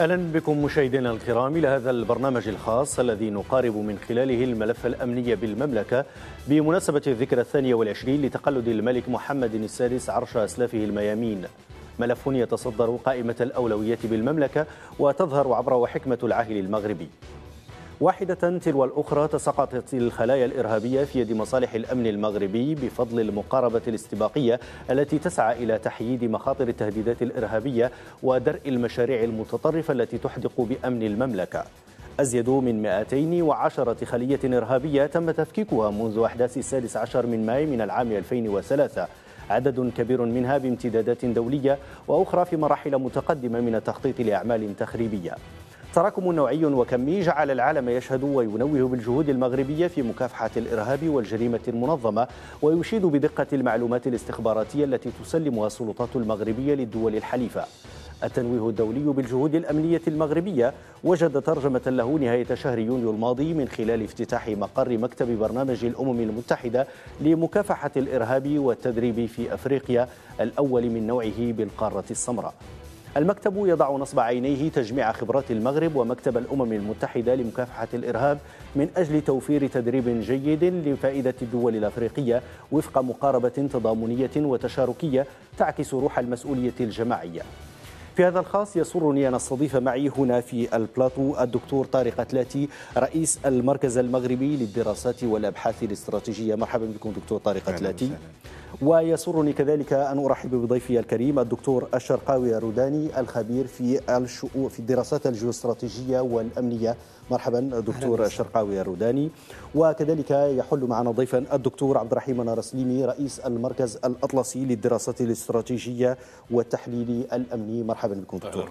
اهلا بكم مشاهدينا الكرام الى هذا البرنامج الخاص الذي نقارب من خلاله الملف الامني بالمملكه بمناسبه الذكرى الثانيه والعشرين لتقلد الملك محمد السادس عرش اسلافه الميامين. ملف يتصدر قائمه الاولويات بالمملكه وتظهر عبره حكمه العاهل المغربي. واحدة تلو الأخرى تساقطت الخلايا الإرهابية في يد مصالح الأمن المغربي بفضل المقاربة الاستباقية التي تسعى إلى تحييد مخاطر التهديدات الإرهابية ودرء المشاريع المتطرفة التي تحدق بأمن المملكة أزيد من 210 خلية إرهابية تم تفكيكها منذ أحداث السادس عشر من ماي من العام 2003 عدد كبير منها بامتدادات دولية وأخرى في مراحل متقدمة من التخطيط لأعمال تخريبية تراكم نوعي وكمي جعل العالم يشهد وينوه بالجهود المغربية في مكافحة الإرهاب والجريمة المنظمة ويشيد بدقة المعلومات الاستخباراتية التي تسلمها السلطات المغربية للدول الحليفة التنويه الدولي بالجهود الأمنية المغربية وجد ترجمة له نهاية شهر يونيو الماضي من خلال افتتاح مقر مكتب برنامج الأمم المتحدة لمكافحة الإرهاب والتدريب في أفريقيا الأول من نوعه بالقارة السمراء المكتب يضع نصب عينيه تجميع خبرات المغرب ومكتب الأمم المتحدة لمكافحة الإرهاب من أجل توفير تدريب جيد لفائدة الدول الأفريقية وفق مقاربة تضامنية وتشاركية تعكس روح المسؤولية الجماعية في هذا الخاص يسرني أن أستضيف معي هنا في البلاطو الدكتور طارق أتلاتي رئيس المركز المغربي للدراسات والأبحاث الاستراتيجية مرحبا بكم دكتور طارق أتلاتي ويسرني كذلك أن أرحب بضيفي الكريم الدكتور الشرقاوي الروداني الخبير في الشؤون في الدراسات الجيوستراتيجية والأمنية مرحبا دكتور شرقاوي الروداني وكذلك يحل معنا ضيفا الدكتور عبد الرحيم نارسليمي رئيس المركز الأطلسي للدراسات الاستراتيجية والتحليل الأمني مرحبا بكم دكتور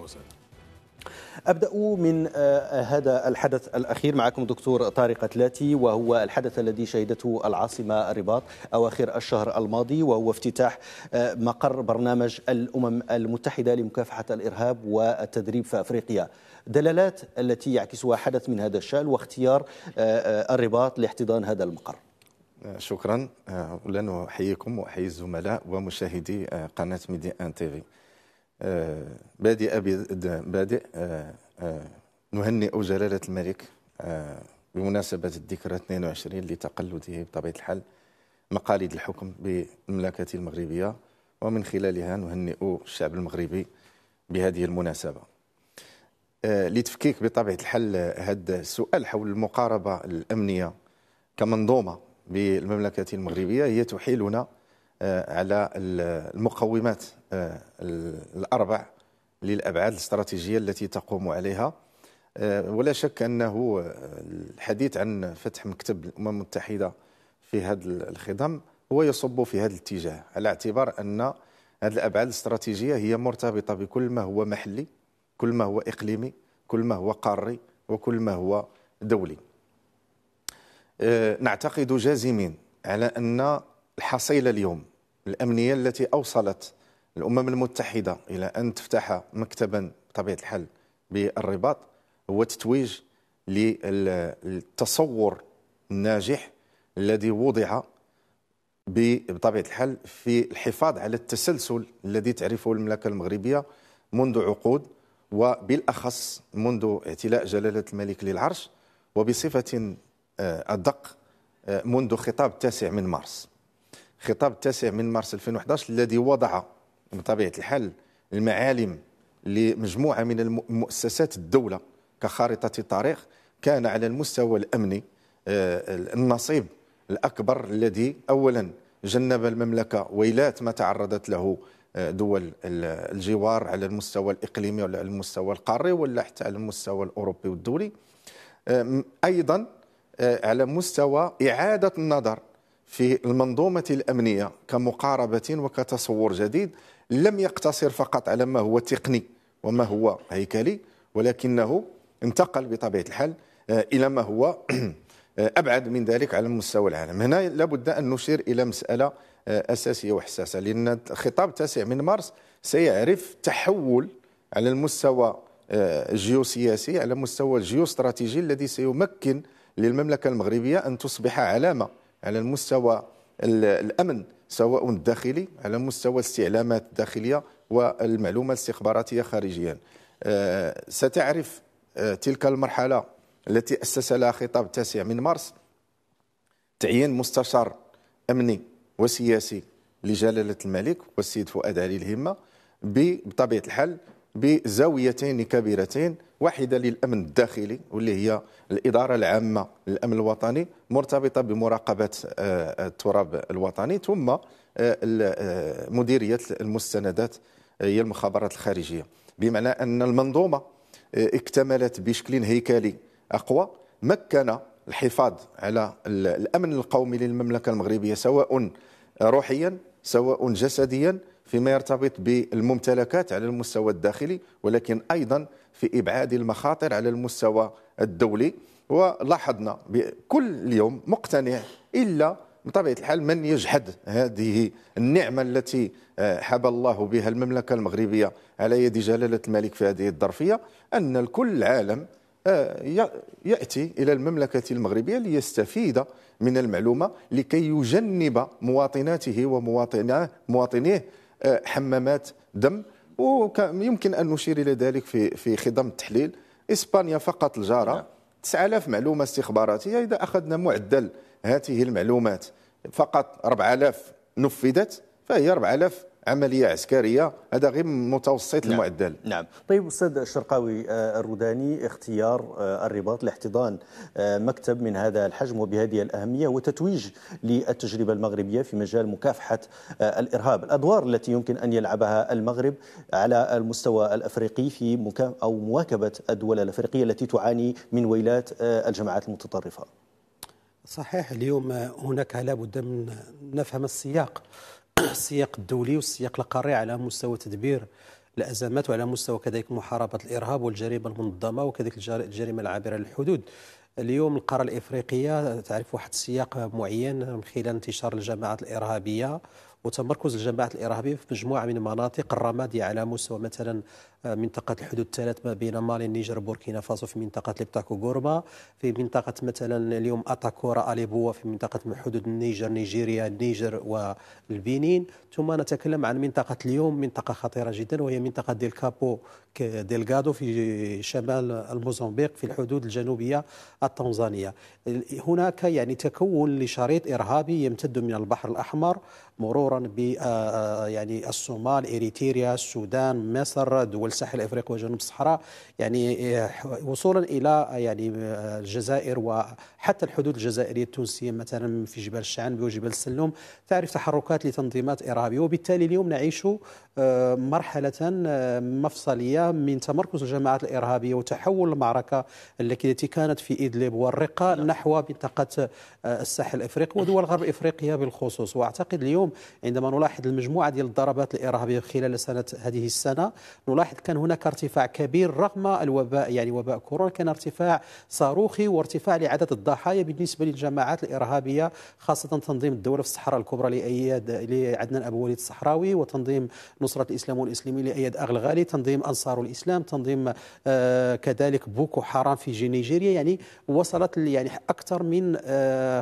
أبدأ من آه، هذا الحدث الأخير معكم دكتور طارق تلاتي وهو الحدث الذي شهدته العاصمة الرباط أواخر الشهر الماضي وهو افتتاح آه، مقر برنامج الأمم المتحدة لمكافحة الإرهاب والتدريب في أفريقيا دلالات التي يعكسها حدث من هذا الشأن واختيار آه، الرباط لاحتضان هذا المقر شكرا اولا احييكم واحيي الزملاء ومشاهدي قناه ميدي ان تي في آه، بادئ بادئ آه، آه، نهنئ جلالة الملك بمناسبة الذكرى 22 لتقلده بطبيعة الحال مقاليد الحكم بالمملكة المغربية ومن خلالها نهنئ الشعب المغربي بهذه المناسبة لتفكيك بطبيعة الحال هذا السؤال حول المقاربة الأمنية كمنظومة بالمملكة المغربية هي تحيلنا آه، على المقومات آه، الاربع للابعاد الاستراتيجيه التي تقوم عليها آه، ولا شك انه الحديث عن فتح مكتب الامم المتحده في هذا الخضم هو يصب في هذا الاتجاه على اعتبار ان هذه الابعاد الاستراتيجيه هي مرتبطه بكل ما هو محلي كل ما هو اقليمي كل ما هو قاري وكل ما هو دولي نعتقد جازمين على ان الحصيله اليوم الامنيه التي اوصلت الامم المتحده الى ان تفتح مكتبا بطبيعه الحال بالرباط هو تتويج للتصور الناجح الذي وضع بطبيعه الحال في الحفاظ على التسلسل الذي تعرفه المملكه المغربيه منذ عقود وبالاخص منذ اعتلاء جلاله الملك للعرش وبصفه آه، ادق آه، منذ خطاب التاسع من مارس خطاب التاسع من مارس 2011 الذي وضع بطبيعه الحال المعالم لمجموعه من مؤسسات الدوله كخارطه طريق كان على المستوى الامني آه، النصيب الاكبر الذي اولا جنب المملكه ويلات ما تعرضت له آه، دول الجوار على المستوى الاقليمي ولا على المستوى القاري ولا حتى على المستوى الاوروبي والدولي آه، ايضا على مستوى اعاده النظر في المنظومة الأمنية كمقاربة وكتصور جديد لم يقتصر فقط على ما هو تقني وما هو هيكلي ولكنه انتقل بطبيعة الحال آه، إلى ما هو آه، أبعد من ذلك على مستوى العالم هنا لابد أن نشير إلى مسألة آه، أساسية وحساسة لأن خطاب تاسع من مارس سيعرف تحول على المستوى الجيوسياسي على المستوى الجيوستراتيجي الذي سيمكن للمملكة المغربية أن تصبح علامة على المستوى الامن سواء الداخلي على مستوى الاستعلامات الداخليه والمعلومات الاستخباراتيه خارجيا آه، ستعرف آه، تلك المرحله التي اسس لها خطاب التاسع من مارس تعيين مستشار امني وسياسي لجلاله الملك والسيد فؤاد علي الهمه بطبيعه الحال بزاويتين كبيرتين واحده للامن الداخلي واللي هي الاداره العامه للامن الوطني مرتبطه بمراقبه آه، التراب الوطني ثم آه، آه، مديريه المستندات هي المخابرات الخارجيه بمعنى ان المنظومه اكتملت بشكل هيكلي اقوى مكن الحفاظ على الامن القومي للمملكه المغربيه سواء روحيا سواء جسديا فيما يرتبط بالممتلكات على المستوى الداخلي ولكن ايضا في إبعاد المخاطر على المستوى الدولي ولاحظنا بكل يوم مقتنع إلا بطبيعة الحال من يجحد هذه النعمة التي آه، حبى الله بها المملكة المغربية على يد جلالة الملك في هذه الظرفية أن الكل العالم آه، ياتي الى المملكه المغربيه ليستفيد من المعلومه لكي يجنب مواطناته ومواطناه مواطنيه آه، حمامات دم ويمكن ان نشير الى ذلك في في خضم التحليل اسبانيا فقط الجاره 9000 نعم. معلومه استخباراتيه اذا اخذنا معدل هذه المعلومات فقط 4000 نفذت فهي 4000 عمليه عسكريه هذا غير متوسط نعم. المعدل نعم طيب استاذ الشرقاوي آه، الروداني اختيار آه، الرباط لاحتضان آه، مكتب من هذا الحجم وبهذه الاهميه وتتويج للتجربه المغربيه في مجال مكافحه الارهاب الادوار التي يمكن ان يلعبها المغرب على المستوى الافريقي في مكا... او مواكبه الدول الافريقيه التي تعاني من ويلات الجماعات المتطرفه صحيح اليوم هناك لابد من نفهم السياق السياق الدولي والسياق القاري على مستوى تدبير الازمات وعلى مستوى كذلك محاربه الارهاب والجريمه المنظمه وكذلك الجريمه العابره للحدود اليوم القاره الافريقيه تعرف واحد السياق معين من خلال انتشار الجماعات الارهابيه وتمركز الجماعات الارهابيه في مجموعه من المناطق الرماديه على مستوى مثلا منطقة الحدود الثلاث ما بين مالي النيجر بوركينا فاسو في منطقة ليبتاكو غوربا في منطقة مثلا اليوم أتاكورا أليبوا في منطقة حدود النيجر نيجيريا النيجر والبنين ثم نتكلم عن منطقة اليوم منطقة خطيرة جدا وهي منطقة ديل كابو ديلغادو في شمال الموزمبيق في الحدود الجنوبية التنزانية هناك يعني تكون لشريط إرهابي يمتد من البحر الأحمر مرورا ب آه، آه، يعني الصومال إريتريا السودان مصر دول الساحل الافريقي وجنوب الصحراء يعني آه، وصولا الى آه، يعني آه، الجزائر وحتى الحدود الجزائريه التونسيه مثلا في جبال الشعن وجبال السلوم تعرف تحركات لتنظيمات ارهابيه وبالتالي اليوم نعيش مرحله مفصليه من تمركز الجماعات الارهابيه وتحول المعركه التي كانت في ادلب والرقه نعم. نحو منطقه الساحل الافريقي ودول غرب افريقيا بالخصوص واعتقد اليوم عندما نلاحظ المجموعه ديال الضربات الارهابيه خلال سنه هذه السنه نلاحظ كان هناك ارتفاع كبير رغم الوباء يعني وباء كورونا كان ارتفاع صاروخي وارتفاع لعدد الضحايا بالنسبه للجماعات الارهابيه خاصه تنظيم الدوله في الصحراء الكبرى لاياد لعدنان ابو وليد الصحراوي وتنظيم نصره الاسلام والاسلامي لاياد اغلغالي تنظيم انصار الاسلام تنظيم آه، كذلك بوكو حرام في نيجيريا يعني وصلت يعني اكثر من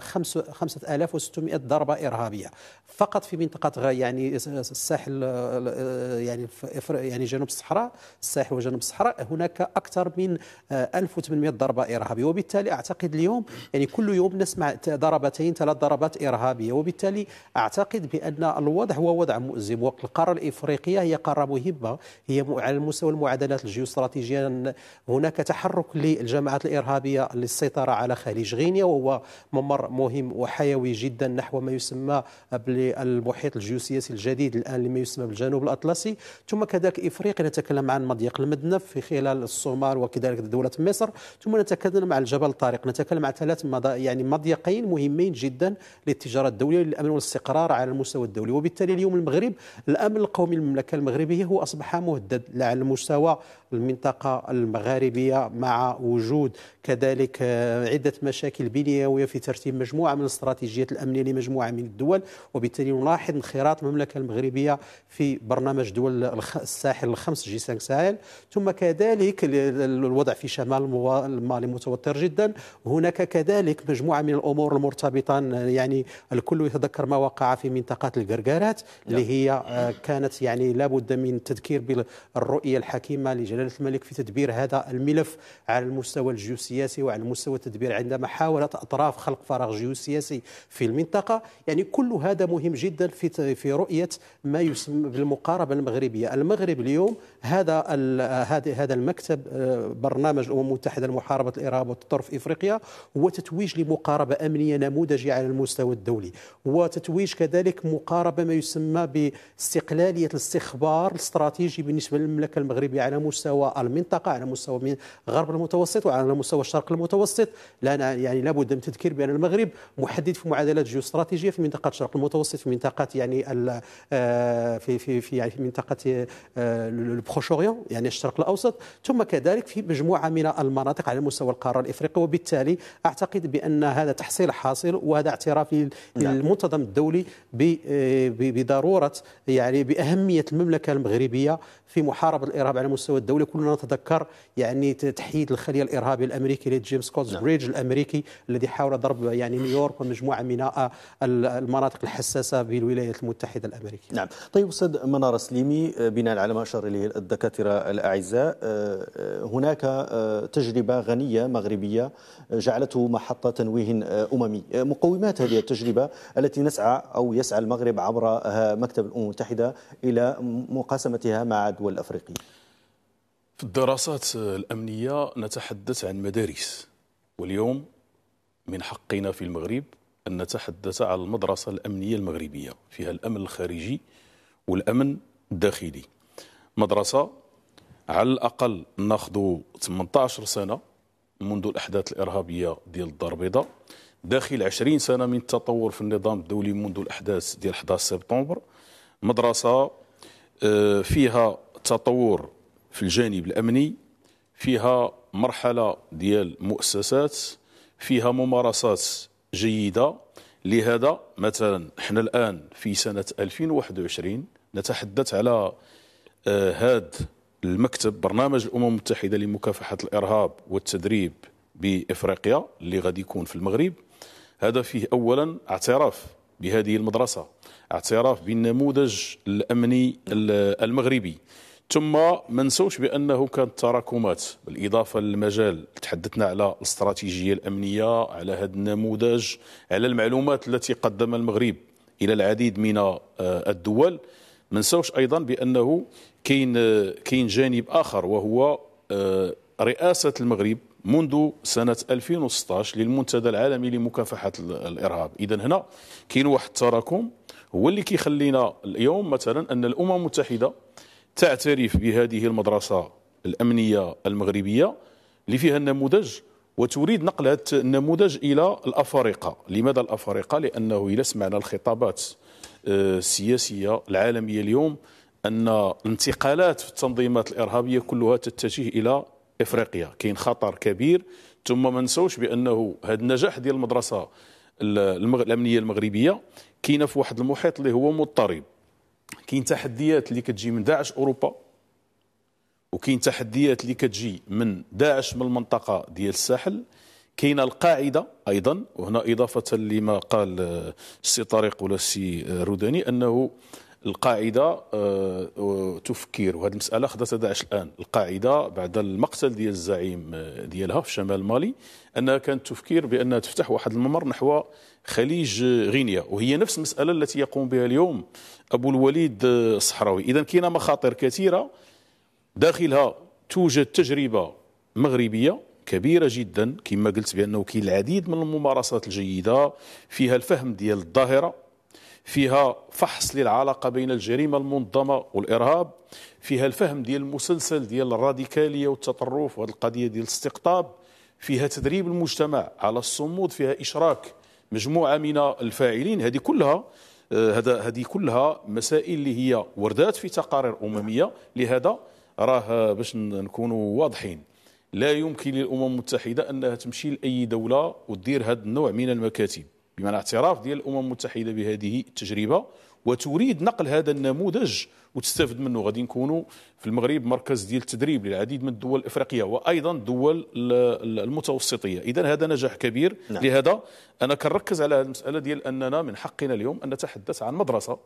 5600 آه، ضربه ارهابيه فقط في منطقه يعني الساحل آه، يعني يعني جنوب الصحراء الساحل وجنوب الصحراء هناك أكثر من 1800 آه، ضربة إرهابية وبالتالي أعتقد اليوم يعني كل يوم نسمع ضربتين ثلاث ضربات إرهابية وبالتالي أعتقد بأن الوضع هو وضع مؤزم والقارة الإفريقية هي قارة مهمة هي على مستوى المعادلات الجيوستراتيجية هناك تحرك للجماعات الإرهابية للسيطرة على خليج غينيا وهو ممر مهم وحيوي جدا نحو ما يسمى بالمحيط الجيوسياسي الجديد الآن لما يسمى بالجنوب الأطلسي ثم كذلك إفريقيا نتكلم نتكلم عن مضيق المدنف في خلال الصومال وكذلك دولة مصر ثم نتكلم عن الجبل طارق نتكلم عن ثلاث يعني مضيقين مهمين جدا للتجارة الدولية للأمن والاستقرار على المستوى الدولي وبالتالي اليوم المغرب الأمن القومي للمملكة المغربية هو أصبح مهدد على المستوى المنطقة المغاربية مع وجود كذلك آه، عدة مشاكل بنيوية في ترتيب مجموعة من الاستراتيجيات الأمنية لمجموعة من الدول وبالتالي نلاحظ انخراط المملكة المغربية في برنامج دول الساحل الخمس جي سانك ساحل ثم كذلك الوضع في شمال مالي متوتر جدا هناك كذلك مجموعه من الامور المرتبطه يعني الكل يتذكر ما وقع في منطقه القرقارات نعم. اللي هي آه، كانت يعني لابد من التذكير بالرؤيه الحكيمه لجلاله الملك في تدبير هذا الملف على المستوى الجيوسياسي وعلى المستوى التدبير عندما حاولت اطراف خلق فراغ جيوسياسي في المنطقه يعني كل هذا مهم جدا في في رؤيه ما يسمى بالمقاربه المغربيه المغرب اليوم هذا هذا المكتب آه، برنامج الامم المتحده لمحاربه الارهاب والتطرف في افريقيا هو تتويج لمقاربه امنيه نموذجيه على المستوى الدولي وتتويج كذلك مقاربه ما يسمى باستقلاليه الاستخبار الاستراتيجي بالنسبه للمملكه المغربيه على مستوى المنطقه على مستوى من غرب المتوسط وعلى مستوى الشرق المتوسط لان يعني لابد من التذكير بان المغرب محدد في معادلات جيوستراتيجيه في منطقه الشرق المتوسط في منطقه يعني آه، في في في يعني في منطقه آه، شوريون يعني الشرق الاوسط ثم كذلك في مجموعه من المناطق على مستوى القاره الافريقيه وبالتالي اعتقد بان هذا تحصيل حاصل وهذا اعتراف نعم. للمنتظم الدولي بضروره يعني باهميه المملكه المغربيه في محاربه الارهاب على مستوى الدولي كلنا نتذكر يعني تحييد الخليه الارهابي الامريكي لجيمس كولز نعم. بريدج الامريكي الذي حاول ضرب يعني نيويورك ومجموعه من آه، المناطق الحساسه بالولايات المتحده الامريكيه. نعم، طيب استاذ منار سليمي آه، بناء على ما اشار اليه الدكتور الدكاترة الأعزاء آه، آه، هناك آه، تجربة غنية مغربية جعلته محطة تنويه أممي مقومات هذه التجربة التي نسعى أو يسعى المغرب عبر مكتب الأمم المتحدة إلى مقاسمتها مع دول أفريقية في الدراسات الأمنية نتحدث عن مدارس واليوم من حقنا في المغرب أن نتحدث عن المدرسة الأمنية المغربية فيها الأمن الخارجي والأمن الداخلي مدرسه على الاقل ناخذ 18 سنه منذ الاحداث الارهابيه ديال الدار البيضاء داخل 20 سنه من التطور في النظام الدولي منذ الاحداث ديال 11 سبتمبر مدرسه آه، فيها تطور في الجانب الامني فيها مرحله ديال مؤسسات فيها ممارسات جيده لهذا مثلا احنا الان في سنه 2021 نتحدث على هذا المكتب برنامج الامم المتحده لمكافحه الارهاب والتدريب بافريقيا اللي غادي يكون في المغرب هذا فيه اولا اعتراف بهذه المدرسه اعتراف بالنموذج الامني المغربي ثم ما نسوش بانه كانت تراكمات بالاضافه للمجال تحدثنا على الاستراتيجيه الامنيه على هذا النموذج على المعلومات التي قدم المغرب الى العديد من آه، الدول ما نساوش ايضا بانه كاين كاين جانب اخر وهو آه، رئاسه المغرب منذ سنة 2016 للمنتدى العالمي لمكافحة الإرهاب إذا هنا كاين واحد التراكم هو اللي كيخلينا اليوم مثلا أن الأمم المتحدة تعترف بهذه المدرسة الأمنية المغربية اللي فيها النموذج وتريد نقل هذا النموذج إلى الأفارقة لماذا الأفارقة؟ لأنه إذا سمعنا الخطابات السياسيه العالميه اليوم ان الانتقالات في التنظيمات الارهابيه كلها تتجه الى افريقيا كاين خطر كبير ثم ما نساوش بانه هذا النجاح ديال المدرسه الامنيه المغربيه كاينه في واحد المحيط اللي هو مضطرب كاين تحديات اللي كتجي من داعش اوروبا وكاين تحديات اللي كتجي من داعش من المنطقه ديال الساحل كاينه القاعده ايضا وهنا اضافه لما قال السي طارق ولا السي روداني انه القاعده آه، تفكير وهذه المساله خدات داعش الان القاعده بعد المقتل ديال الزعيم آه، ديالها في شمال مالي انها كانت تفكير بانها تفتح واحد الممر نحو خليج غينيا وهي نفس المساله التي يقوم بها اليوم ابو الوليد آه، الصحراوي اذا كاينه مخاطر كثيره داخلها توجد تجربه مغربيه كبيرة جدا كما قلت بأنه كاين العديد من الممارسات الجيدة فيها الفهم ديال الظاهرة فيها فحص للعلاقة بين الجريمة المنظمة والإرهاب فيها الفهم ديال المسلسل ديال الراديكالية والتطرف وهذه القضية ديال الاستقطاب فيها تدريب المجتمع على الصمود فيها إشراك مجموعة من الفاعلين هذه كلها هذا هذه كلها مسائل اللي هي وردات في تقارير أممية لهذا راه باش نكونوا واضحين لا يمكن للامم المتحده انها تمشي لاي دوله وتدير هذا النوع من المكاتب بمعنى اعتراف ديال الامم المتحده بهذه التجربه وتريد نقل هذا النموذج وتستافد منه غادي نكونوا في المغرب مركز ديال التدريب للعديد من الدول الافريقيه وايضا الدول المتوسطيه اذا هذا نجاح كبير نعم. لهذا انا كنركز على هذه المساله ديال اننا من حقنا اليوم ان نتحدث عن مدرسه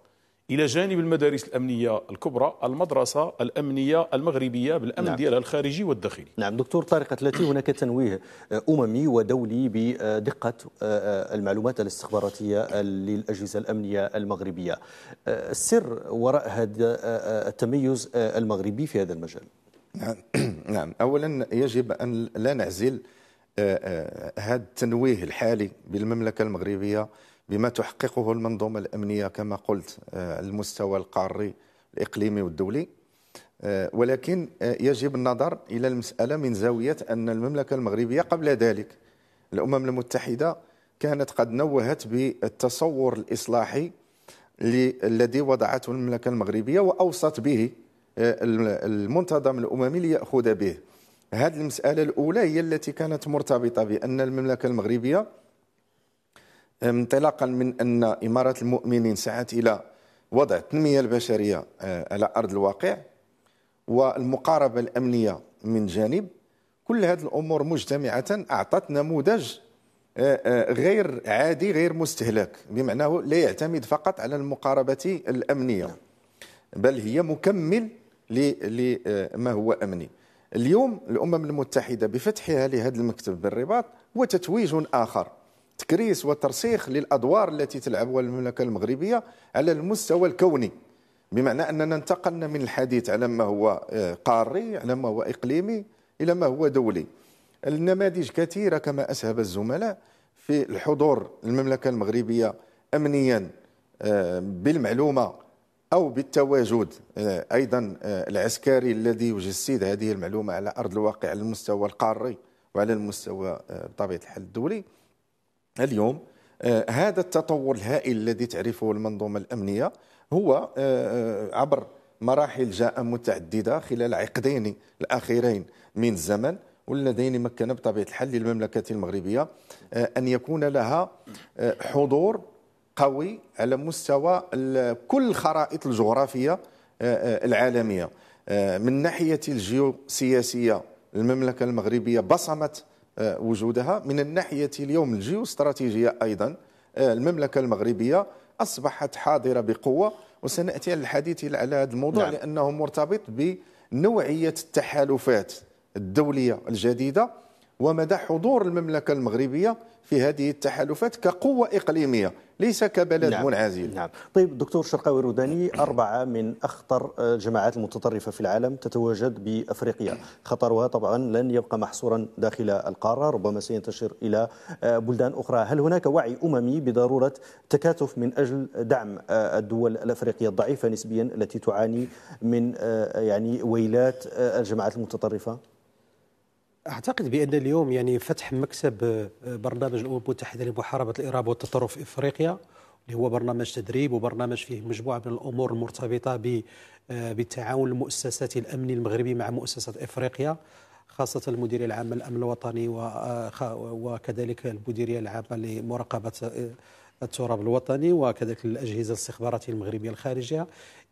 الى جانب المدارس الامنيه الكبرى المدرسه الامنيه المغربيه بالامن نعم. ديالها الخارجي والداخلي نعم دكتور طارق التلاتي هناك تنويه آه، اممي ودولي بدقه آه، آه، المعلومات الاستخباراتيه للاجهزه الامنيه المغربيه السر وراء هذا التميز المغربي في هذا المجال نعم نعم اولا يجب ان لا نعزل هذا التنويه الحالي بالمملكه المغربيه بما تحققه المنظومة الأمنية كما قلت آه، المستوى القاري الإقليمي والدولي آه، ولكن آه، يجب النظر إلى المسألة من زاوية أن المملكة المغربية قبل ذلك الأمم المتحدة كانت قد نوهت بالتصور الإصلاحي الذي وضعته المملكة المغربية وأوصت به المنتظم الأممي ليأخذ به هذه المسألة الأولى هي التي كانت مرتبطة بأن المملكة المغربية انطلاقا من ان اماره المؤمنين سعت الى وضع التنميه البشريه آه، على ارض الواقع والمقاربه الامنيه من جانب كل هذه الامور مجتمعه اعطت نموذج آه، آه، غير عادي غير مستهلك بمعنى لا يعتمد فقط على المقاربه الامنيه بل هي مكمل لما هو امني اليوم الامم المتحده بفتحها لهذا المكتب بالرباط هو تتويج اخر تكريس وترسيخ للادوار التي تلعبها المملكه المغربيه على المستوى الكوني بمعنى اننا انتقلنا من الحديث على ما هو آه، قاري على ما هو اقليمي الى ما هو دولي النماذج كثيره كما اسهب الزملاء في الحضور المملكه المغربيه امنيا آه، بالمعلومه او بالتواجد آه، ايضا العسكري الذي يجسد هذه المعلومه على ارض الواقع على المستوى القاري وعلى المستوى بطبيعه الحال الدولي اليوم آه، هذا التطور الهائل الذي تعرفه المنظومة الأمنية هو آه، آه، عبر مراحل جاء متعددة خلال عقدين الأخيرين من الزمن واللذين مكن بطبيعة الحال للمملكة المغربية أن يكون لها حضور قوي على مستوى كل الخرائط الجغرافية العالمية من ناحية الجيوسياسية المملكة المغربية بصمت آه، وجودها من الناحية اليوم الجيوستراتيجية أيضا آه، المملكة المغربية أصبحت حاضرة بقوة وسنأتي الحديث على هذا الموضوع نعم. لأنه مرتبط بنوعية التحالفات الدولية الجديدة ومدى حضور المملكة المغربية في هذه التحالفات كقوة إقليمية ليس كبلد نعم. منعزل نعم طيب دكتور شرقاوي الروداني أربعة من أخطر الجماعات المتطرفة في العالم تتواجد بأفريقيا خطرها طبعا لن يبقى محصورا داخل القارة ربما سينتشر إلى آه، بلدان أخرى هل هناك وعي أممي بضرورة تكاتف من أجل دعم آه، الدول الأفريقية الضعيفة نسبيا التي تعاني من آه، يعني ويلات الجماعات المتطرفة اعتقد بان اليوم يعني فتح مكسب آه، برنامج الامم المتحده لمحاربه الارهاب والتطرف في افريقيا اللي هو برنامج تدريب وبرنامج فيه مجموعه من الامور المرتبطه بالتعاون آه، المؤسسات الامني المغربي مع مؤسسات افريقيا خاصة المديرية العامة للأمن الوطني آه، وكذلك المديرية العامة لمراقبة التراب الوطني وكذلك الأجهزة الاستخباراتية المغربية الخارجية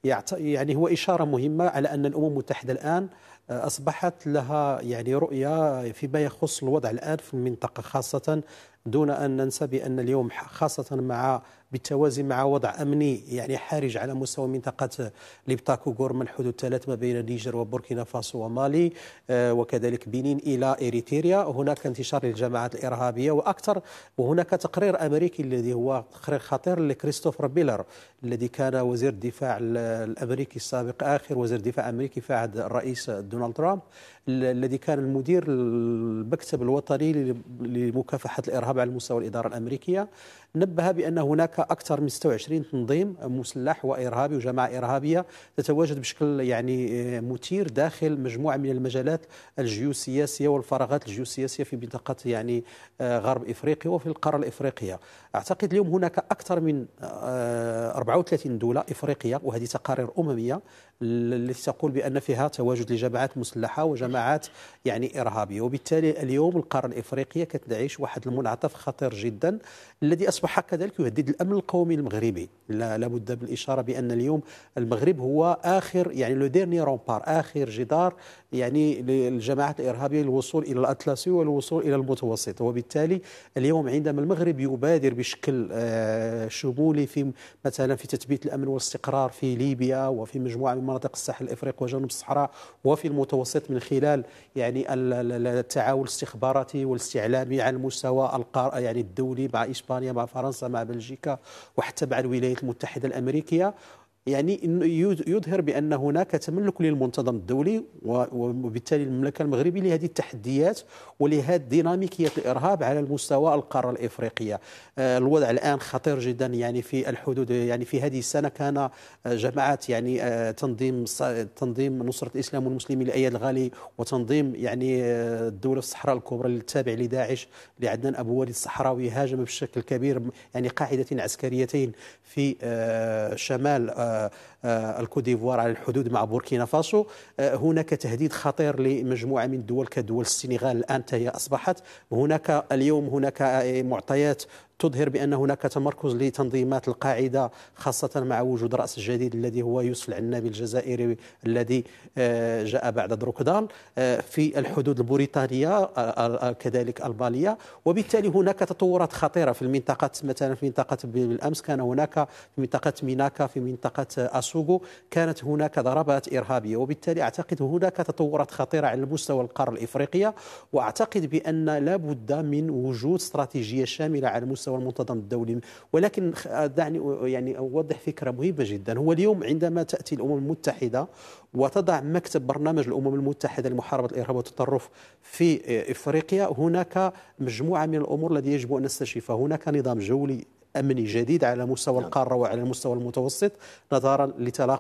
يعني هو إشارة مهمة على أن الأمم المتحدة الآن آه، أصبحت لها يعني رؤية فيما يخص الوضع الآن في المنطقة خاصة دون أن ننسى بأن اليوم خاصة مع بالتوازي مع وضع امني يعني حرج على مستوى منطقه ليبتاكوغور من الحدود الثلاث ما بين النيجر وبوركينا فاسو ومالي آه، وكذلك بنين الى اريتريا هناك انتشار للجماعات الارهابيه واكثر وهناك تقرير امريكي الذي هو تقرير خطير لكريستوفر بيلر الذي كان وزير الدفاع الامريكي السابق اخر وزير دفاع امريكي في عهد الرئيس دونالد ترامب الذي كان المدير المكتب الوطني لمكافحة الإرهاب على مستوى الإدارة الأمريكية نبه بأن هناك أكثر من 26 تنظيم مسلح وإرهابي وجماعة إرهابية تتواجد بشكل يعني آه، مثير داخل مجموعة من المجالات الجيوسياسية والفراغات الجيوسياسية في منطقة يعني آه، غرب إفريقيا وفي القارة الإفريقية أعتقد اليوم هناك أكثر من 34 آه، دولة إفريقية وهذه تقارير أممية التي تقول بأن فيها تواجد لجماعات مسلحة وجماعات يعني إرهابية وبالتالي اليوم القارة الإفريقية كتعيش واحد المنعطف خطير جدا الذي أصبح كذلك يهدد الأمن القومي المغربي لا لابد بالإشارة بأن اليوم المغرب هو آخر يعني لو ديرني رومبار آخر جدار يعني للجماعات الإرهابية للوصول إلى الأطلسي والوصول إلى المتوسط وبالتالي اليوم عندما المغرب يبادر بشكل آه، شمولي في مثلا في تثبيت الأمن والاستقرار في ليبيا وفي مجموعة من مناطق الساحل الافريقي وجنوب الصحراء وفي المتوسط من خلال يعني التعاون الاستخباراتي والاستعلامي على المستوى القار يعني الدولي مع اسبانيا مع فرنسا مع بلجيكا وحتى مع الولايات المتحده الامريكيه يعني يظهر بأن هناك تملك للمنتظم الدولي وبالتالي المملكة المغربية لهذه التحديات ولهذه ديناميكية الإرهاب على المستوى القارة الإفريقية آه، الوضع الآن خطير جدا يعني في الحدود يعني في هذه السنة كان آه، جماعات يعني آه، تنظيم تنظيم نصرة الإسلام والمسلمين لأياد الغالي وتنظيم يعني الدولة الصحراء الكبرى التابع لداعش لعدنان أبو وليد الصحراوي هاجم بشكل كبير يعني قاعدتين عسكريتين في شمال uh, آه، الكوت ديفوار على الحدود مع بوركينا فاسو آه، هناك تهديد خطير لمجموعه من الدول كدول السنغال الان هي اصبحت هناك اليوم هناك معطيات تظهر بان هناك تمركز لتنظيمات القاعده خاصه مع وجود راس الجديد الذي هو يوسف العنابي الجزائري الذي آه، جاء بعد دروكدال في الحدود البوريطانيه كذلك الباليه وبالتالي هناك تطورات خطيره في المنطقه مثلا في منطقه بالامس كان هناك في منطقه ميناكا في منطقه سوغو كانت هناك ضربات إرهابية وبالتالي أعتقد هناك تطورات خطيرة على مستوى القارة الإفريقية وأعتقد بأن لابد من وجود استراتيجية شاملة على مستوى المنتظم الدولي ولكن دعني يعني أوضح فكرة مهمة جدا هو اليوم عندما تأتي الأمم المتحدة وتضع مكتب برنامج الأمم المتحدة لمحاربة الإرهاب والتطرف في إفريقيا هناك مجموعة من الأمور التي يجب أن نستشفها هناك نظام جولي أمني جديد على مستوى نعم. القارة وعلى المستوى المتوسط نظرا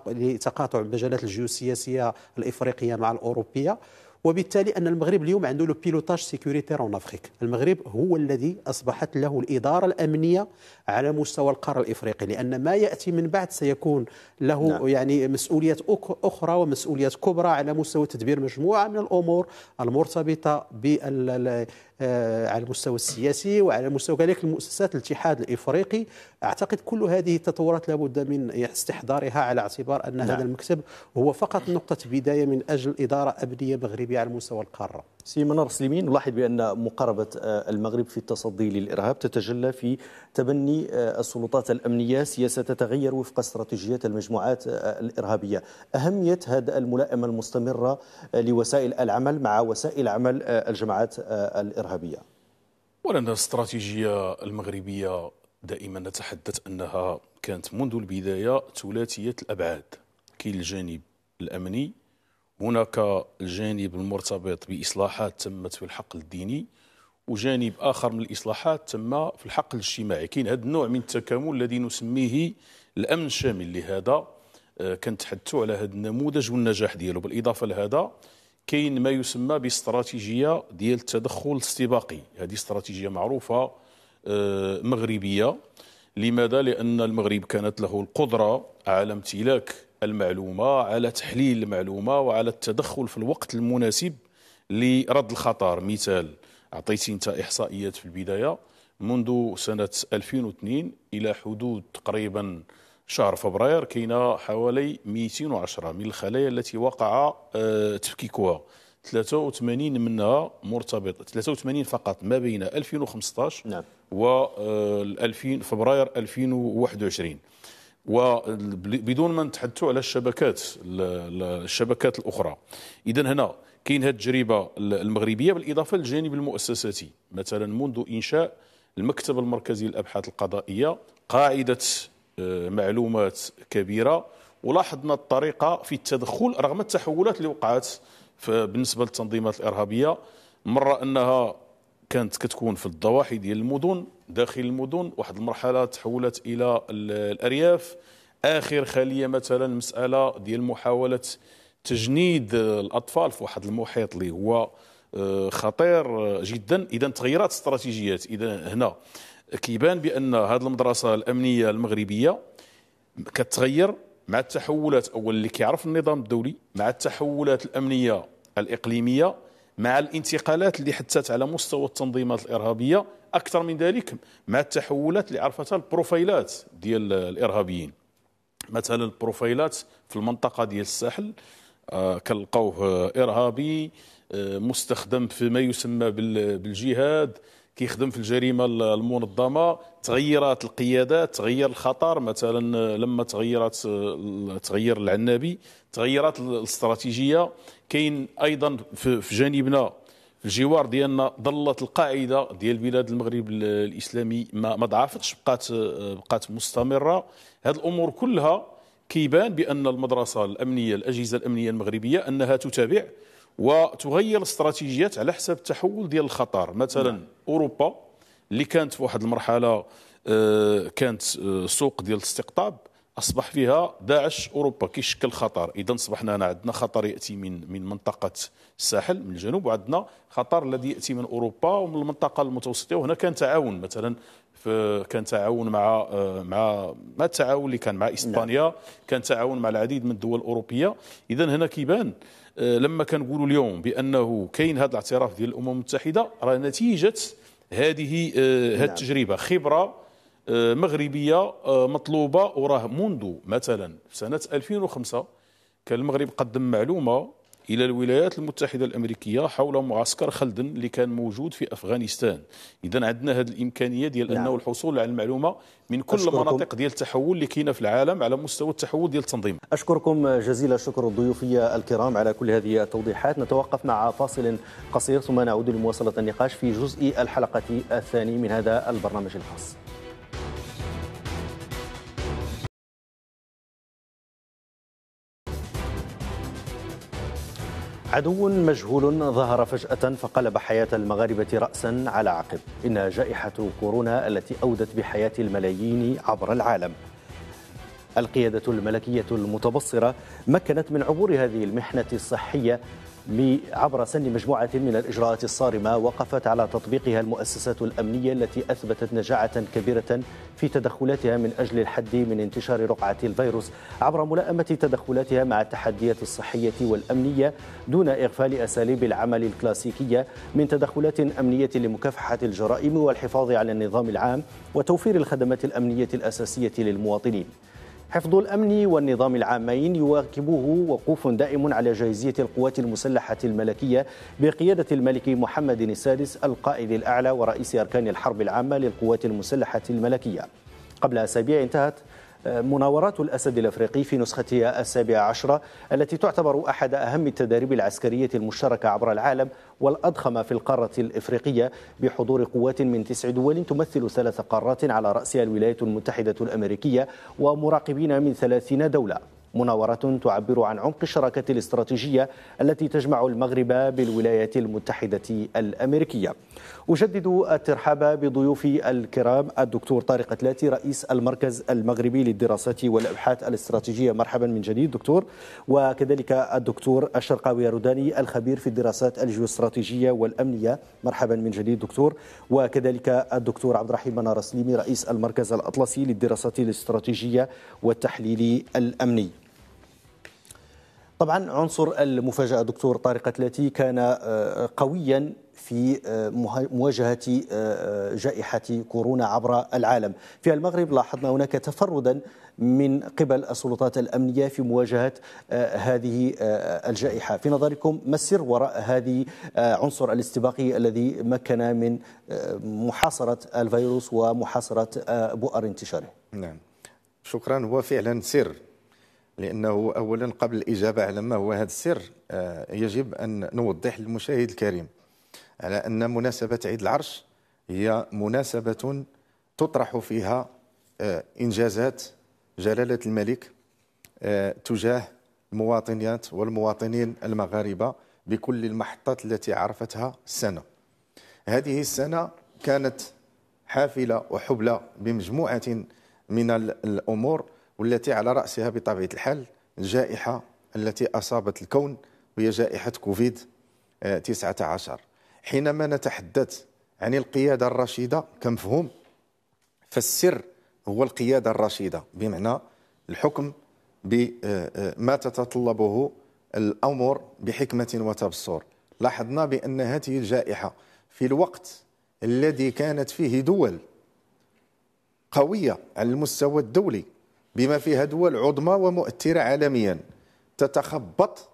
لتقاطع المجالات الجيوسياسية الإفريقية مع الأوروبية وبالتالي ان المغرب اليوم عنده لو بيلوتاج سيكوريتير اون افريك، المغرب هو الذي اصبحت له الاداره الامنيه على مستوى القاره الافريقي لان ما ياتي من بعد سيكون له نعم. يعني مسؤوليات اخرى ومسؤوليات كبرى على مستوى تدبير مجموعه من الامور المرتبطه بال آه، على المستوى السياسي وعلى مستوى كذلك المؤسسات الاتحاد الافريقي اعتقد كل هذه التطورات لابد من استحضارها على اعتبار ان نعم. هذا المكتب هو فقط نقطه بدايه من اجل اداره ابنيه مغربيه على مستوى القاره سي منار سليمين نلاحظ بأن مقاربة آه، المغرب في التصدي للإرهاب تتجلى في تبني آه، السلطات الأمنية سياسة تتغير وفق استراتيجيات المجموعات آه، الإرهابية أهمية هذا الملائمة المستمرة لوسائل العمل مع وسائل عمل الجماعات الإرهابية ولأن الاستراتيجية المغربية دائما نتحدث أنها كانت منذ البداية ثلاثية الأبعاد كاين الجانب الأمني هناك الجانب المرتبط باصلاحات تمت في الحقل الديني وجانب اخر من الاصلاحات تم في الحقل الاجتماعي كاين هذا النوع من التكامل الذي نسميه الامن الشامل لهذا آه، كنتحدثوا على هذا النموذج والنجاح ديالو بالاضافه لهذا كاين ما يسمى باستراتيجيه ديال التدخل الاستباقي هذه استراتيجيه معروفه آه، مغربيه لماذا لان المغرب كانت له القدره على امتلاك المعلومه على تحليل المعلومه وعلى التدخل في الوقت المناسب لرد الخطر مثال اعطيتي انت احصائيات في البدايه منذ سنه 2002 الى حدود تقريبا شهر فبراير كاين حوالي 210 من الخلايا التي وقع آه، تفكيكها 83 منها مرتبط 83 فقط ما بين 2015 نعم و 2000 آه، فبراير 2021 وبدون ما نتحدثوا على الشبكات الشبكات الاخرى اذا هنا كاين هذه التجربه المغربيه بالاضافه للجانب المؤسساتي مثلا منذ انشاء المكتب المركزي للابحاث القضائيه قاعده آه، معلومات كبيره ولاحظنا الطريقه في التدخل رغم التحولات اللي وقعت بالنسبه للتنظيمات الارهابيه مره انها كانت كتكون في الضواحي ديال المدن داخل المدن واحد المرحله تحولت الى الارياف اخر خليه مثلا مساله ديال محاوله تجنيد الاطفال في واحد المحيط اللي هو آه، خطير جدا اذا تغيرات استراتيجيات اذا هنا كيبان بان هذه المدرسه الامنيه المغربيه كتغير مع التحولات اول اللي كيعرف النظام الدولي مع التحولات الامنيه الاقليميه مع الانتقالات اللي حدثت على مستوى التنظيمات الارهابيه اكثر من ذلك مع التحولات اللي عرفتها البروفايلات ديال الارهابيين مثلا البروفايلات في المنطقه ديال الساحل آه، كنلقاوه ارهابي آه، مستخدم في ما يسمى بالجهاد كيخدم في الجريمه المنظمه تغيرات القيادات تغير الخطر مثلا لما تغيرت تغير العنابي تغيرات الاستراتيجيه كاين ايضا في جانبنا في الجوار ديالنا ظلت القاعده ديال بلاد المغرب الاسلامي ما ضعفتش بقات بقات مستمره هذه الامور كلها كيبان بان المدرسه الامنيه الاجهزه الامنيه المغربيه انها تتابع وتغير الاستراتيجيات على حسب التحول ديال الخطر مثلا نعم. اوروبا اللي كانت في واحد المرحله آه، كانت آه، سوق ديال الاستقطاب اصبح فيها داعش اوروبا كيشكل خطر اذا اصبحنا هنا عندنا خطر ياتي من من منطقه الساحل من الجنوب وعندنا خطر الذي ياتي من اوروبا ومن المنطقه المتوسطه وهنا كان تعاون مثلا كان تعاون مع آه، مع ما التعاون اللي كان مع اسبانيا نعم. كان تعاون مع العديد من الدول الاوروبيه اذا هنا كيبان آه، لما كنقولوا اليوم بانه كاين هذا الاعتراف ديال الامم المتحده راه نتيجه هذه هذه آه، نعم. التجربه خبره آه، مغربيه مطلوبه وراه منذ مثلا في سنه 2005 كان المغرب قدم معلومه إلى الولايات المتحدة الأمريكية حول معسكر خلدن اللي كان موجود في أفغانستان إذا عندنا هذه الإمكانية ديال نعم. أنه الحصول على المعلومة من كل أشكركم. المناطق ديال التحول اللي كاينه في العالم على مستوى التحول ديال التنظيم أشكركم جزيل الشكر الضيوفيه الكرام على كل هذه التوضيحات نتوقف مع فاصل قصير ثم نعود لمواصلة النقاش في جزء الحلقة الثاني من هذا البرنامج الخاص عدو مجهول ظهر فجأة فقلب حياة المغاربة رأسا على عقب إن جائحة كورونا التي أودت بحياة الملايين عبر العالم القيادة الملكية المتبصرة مكنت من عبور هذه المحنة الصحية عبر سن مجموعة من الإجراءات الصارمة وقفت على تطبيقها المؤسسات الأمنية التي أثبتت نجاعة كبيرة في تدخلاتها من أجل الحد من انتشار رقعة الفيروس عبر ملائمة تدخلاتها مع التحديات الصحية والأمنية دون إغفال أساليب العمل الكلاسيكية من تدخلات أمنية لمكافحة الجرائم والحفاظ على النظام العام وتوفير الخدمات الأمنية الأساسية للمواطنين حفظ الأمن والنظام العامين يواكبه وقوف دائم على جاهزية القوات المسلحة الملكية بقيادة الملك محمد السادس القائد الأعلى ورئيس أركان الحرب العامة للقوات المسلحة الملكية قبل أسابيع انتهت مناورات الأسد الأفريقي في نسختها السابعة عشرة التي تعتبر أحد أهم التدريب العسكرية المشتركة عبر العالم والأضخم في القارة الإفريقية بحضور قوات من تسع دول تمثل ثلاث قارات على رأسها الولايات المتحدة الأمريكية ومراقبين من ثلاثين دولة مناورة تعبر عن عمق الشراكة الاستراتيجية التي تجمع المغرب بالولايات المتحدة الأمريكية أجدد الترحاب بضيوفي الكرام الدكتور طارق تلاتي رئيس المركز المغربي للدراسات والأبحاث الاستراتيجية مرحبا من جديد دكتور وكذلك الدكتور الشرقاوي روداني الخبير في الدراسات الجيوستراتيجية والأمنية مرحبا من جديد دكتور وكذلك الدكتور عبد الرحيم منار سليمي رئيس المركز الأطلسي للدراسات الاستراتيجية والتحليل الأمني طبعا عنصر المفاجأة دكتور طارق التي كان آه، قويا في آه، مواجهة آه، جائحة كورونا عبر العالم في المغرب لاحظنا هناك تفردا من قبل السلطات الأمنية في مواجهة هذه الجائحة في نظركم ما السر وراء هذه عنصر الاستباقي الذي مكن من محاصرة الفيروس ومحاصرة بؤر انتشاره نعم شكرا هو فعلا سر لأنه أولا قبل الإجابة على ما هو هذا السر آه، يجب أن نوضح للمشاهد الكريم على أن مناسبة عيد العرش هي مناسبة تطرح فيها آه، إنجازات جلالة الملك آه، تجاه المواطنات والمواطنين المغاربة بكل المحطات التي عرفتها السنة هذه السنة كانت حافلة وحبلى بمجموعة من الأمور والتي على رأسها بطبيعة الحال الجائحة التي أصابت الكون وهي جائحة كوفيد 19 آه، حينما نتحدث عن القيادة الرشيدة كمفهوم فالسر هو القيادة الرشيدة بمعنى الحكم بما آه، آه، تتطلبه الامور بحكمة وتبصر لاحظنا بأن هذه الجائحة في الوقت الذي كانت فيه دول قوية على المستوى الدولي بما فيها دول عظمى ومؤثرة عالميا تتخبط